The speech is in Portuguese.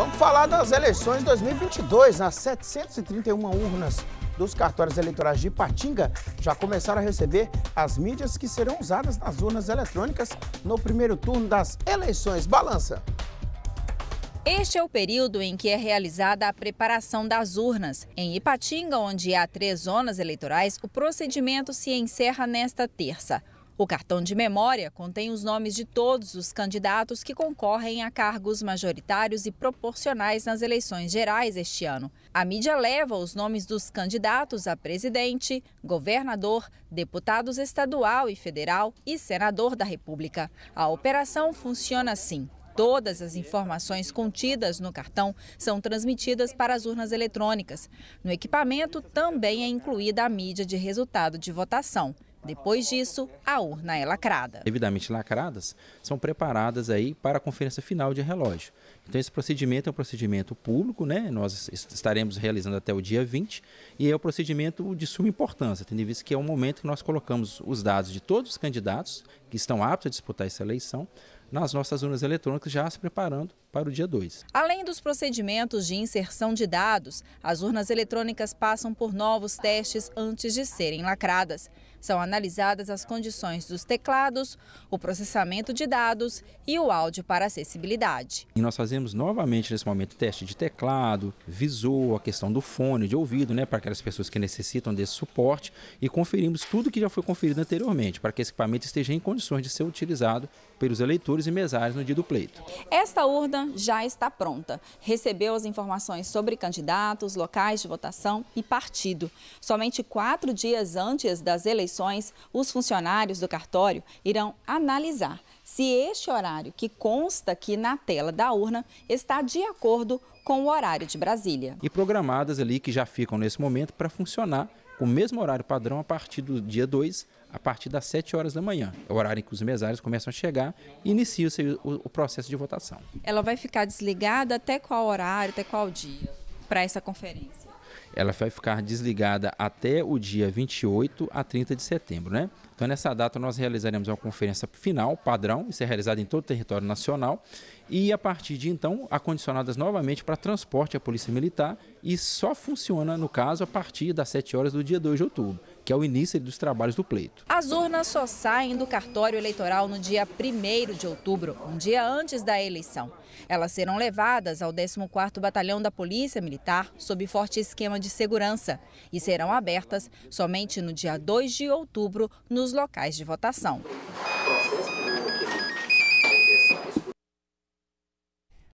Vamos falar das eleições 2022. Nas 731 urnas dos cartórios eleitorais de Patinga já começaram a receber as mídias que serão usadas nas urnas eletrônicas no primeiro turno das eleições. Balança! Este é o período em que é realizada a preparação das urnas. Em Ipatinga, onde há três zonas eleitorais, o procedimento se encerra nesta terça. O cartão de memória contém os nomes de todos os candidatos que concorrem a cargos majoritários e proporcionais nas eleições gerais este ano. A mídia leva os nomes dos candidatos a presidente, governador, deputados estadual e federal e senador da República. A operação funciona assim. Todas as informações contidas no cartão são transmitidas para as urnas eletrônicas. No equipamento também é incluída a mídia de resultado de votação. Depois disso, a urna é lacrada. Devidamente lacradas, são preparadas aí para a conferência final de relógio. Então esse procedimento é um procedimento público, né? Nós estaremos realizando até o dia 20 e é um procedimento de suma importância, tendo em vista que é o momento que nós colocamos os dados de todos os candidatos que estão aptos a disputar essa eleição nas nossas urnas eletrônicas, já se preparando para o dia 2. Além dos procedimentos de inserção de dados, as urnas eletrônicas passam por novos testes antes de serem lacradas. São analisadas as condições dos teclados, o processamento de dados e o áudio para acessibilidade. E nós fazemos novamente nesse momento teste de teclado, visor, a questão do fone de ouvido, né, para aquelas pessoas que necessitam desse suporte e conferimos tudo que já foi conferido anteriormente, para que esse equipamento esteja em condições de ser utilizado pelos eleitores e mesários no dia do pleito. Esta urna já está pronta. Recebeu as informações sobre candidatos, locais de votação e partido. Somente quatro dias antes das eleições, os funcionários do cartório irão analisar se este horário que consta aqui na tela da urna está de acordo com o horário de Brasília. E programadas ali que já ficam nesse momento para funcionar com o mesmo horário padrão a partir do dia 2, a partir das 7 horas da manhã. É o horário em que os mesários começam a chegar e inicia-se o, o processo de votação. Ela vai ficar desligada até qual horário, até qual dia para essa conferência? ela vai ficar desligada até o dia 28 a 30 de setembro, né? Então, nessa data, nós realizaremos uma conferência final, padrão, isso é realizado em todo o território nacional, e a partir de então, acondicionadas novamente para transporte à Polícia Militar, e só funciona, no caso, a partir das 7 horas do dia 2 de outubro que é o início dos trabalhos do pleito. As urnas só saem do cartório eleitoral no dia 1 de outubro, um dia antes da eleição. Elas serão levadas ao 14º Batalhão da Polícia Militar sob forte esquema de segurança e serão abertas somente no dia 2 de outubro nos locais de votação.